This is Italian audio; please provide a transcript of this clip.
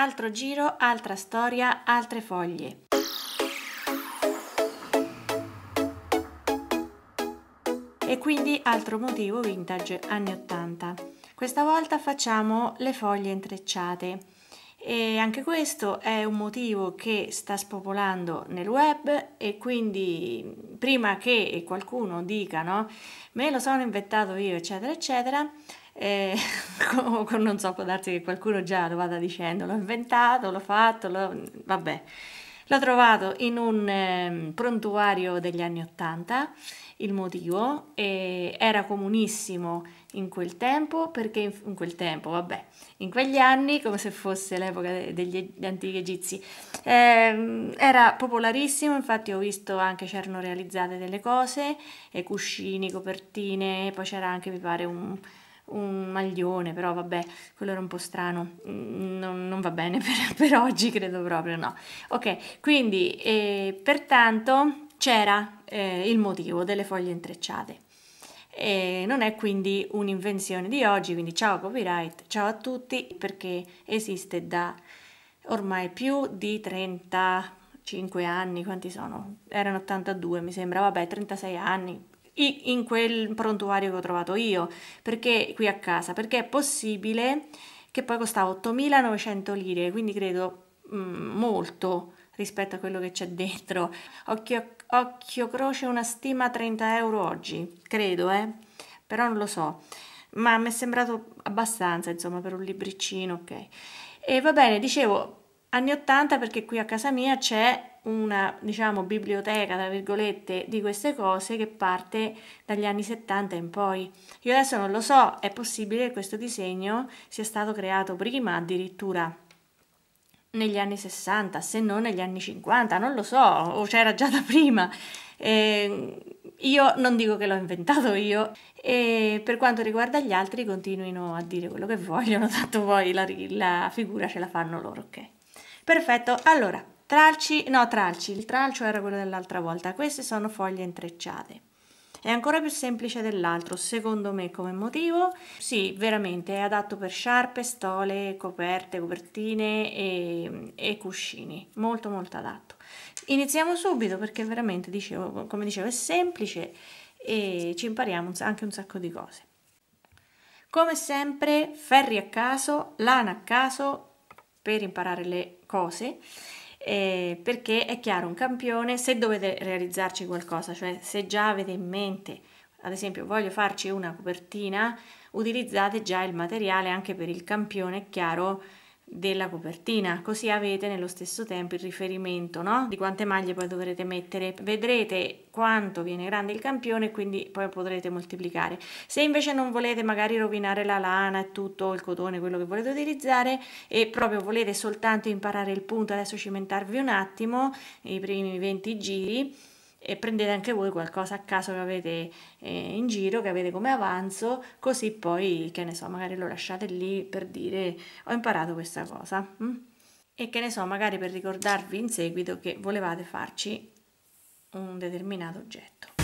Altro giro, altra storia, altre foglie. E quindi altro motivo vintage anni 80. Questa volta facciamo le foglie intrecciate. E anche questo è un motivo che sta spopolando nel web e quindi prima che qualcuno dica no, me lo sono inventato io eccetera eccetera, eh, non so, può darsi che qualcuno già lo vada dicendo, l'ho inventato, l'ho fatto, l'ho... vabbè. L'ho trovato in un eh, prontuario degli anni Ottanta, il motivo, era comunissimo in quel tempo, perché in, in, quel tempo, vabbè, in quegli anni, come se fosse l'epoca degli, degli antichi egizi, eh, era popolarissimo, infatti ho visto anche c'erano realizzate delle cose, e cuscini, copertine, poi c'era anche, mi pare, un un maglione, però vabbè, quello era un po' strano, non, non va bene per, per, oggi, credo proprio, no. Ok, quindi eh, pertanto c'era eh, il motivo delle foglie intrecciate. E non è quindi un'invenzione di oggi, quindi ciao copyright, ciao a tutti, perché esiste da ormai più di 35 anni, quanti sono? Erano 82 mi sembra, vabbè 36 anni, in quel prontuario che ho trovato io, perché qui a casa, perché è possibile che poi costava 8.900 lire, quindi credo mh, mm, molto rispetto a quello che c'è dentro. Occhio, occhio croce una stima 30 euro oggi, credo, eh? però non lo so, ma mi è sembrato abbastanza, insomma, per un libricino, ok. E va bene, dicevo, anni 80 perché qui a casa mia c'è una diciamo biblioteca tra virgolette di queste cose che parte dagli anni 70 in poi io adesso non lo so è possibile che questo disegno sia stato creato prima addirittura negli anni 60 se non negli anni 50 non lo so o c'era già da prima eh, io non dico che l'ho inventato io e per quanto riguarda gli altri continuino a dire quello che vogliono tanto poi la, la figura ce la fanno loro ok perfetto allora Tralci, no tralci, il tralcio era quello dell'altra volta, queste sono foglie intrecciate. È ancora più semplice dell'altro, secondo me come motivo. Sì, veramente è adatto per sciarpe, stole, coperte, copertine e, e cuscini. Molto molto adatto. Iniziamo subito perché veramente, dicevo, come dicevo, è semplice e ci impariamo anche un sacco di cose. Come sempre, ferri a caso, lana a caso per imparare le cose eh, perché è chiaro, un campione, se dovete realizzarci qualcosa, cioè se già avete in mente, ad esempio voglio farci una copertina, utilizzate già il materiale anche per il campione è chiaro della copertina così avete nello stesso tempo il riferimento no? di quante maglie poi dovrete mettere vedrete quanto viene grande il campione quindi poi potrete moltiplicare se invece non volete magari rovinare la lana e tutto il cotone quello che volete utilizzare e proprio volete soltanto imparare il punto adesso cimentarvi un attimo i primi 20 giri e prendete anche voi qualcosa a caso che avete eh, in giro, che avete come avanzo, così poi, che ne so, magari lo lasciate lì per dire ho imparato questa cosa. Mm? E che ne so, magari per ricordarvi in seguito che volevate farci un determinato oggetto.